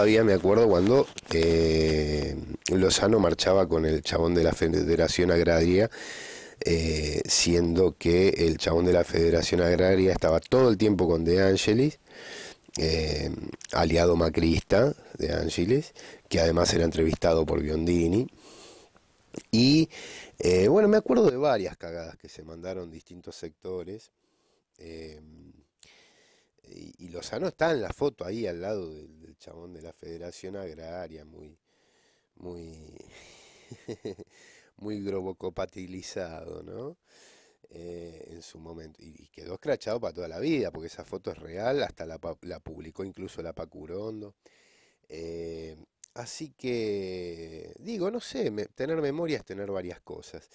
Todavía me acuerdo cuando eh, Lozano marchaba con el chabón de la Federación Agraria, eh, siendo que el chabón de la Federación Agraria estaba todo el tiempo con De Angelis, eh, aliado macrista de Angelis, que además era entrevistado por Biondini. Y bueno, me acuerdo de varias cagadas que se mandaron distintos sectores. y Lozano está en la foto ahí al lado del, chabón de la Federación Agraria, muy, muy, muy grobocopatilizado, ¿no? Eh, en su momento. Y, quedó escrachado para toda la vida, porque esa foto es real, hasta la, publicó incluso la Pacurondo. Eh, así que, digo, no sé, tener memoria es tener varias cosas.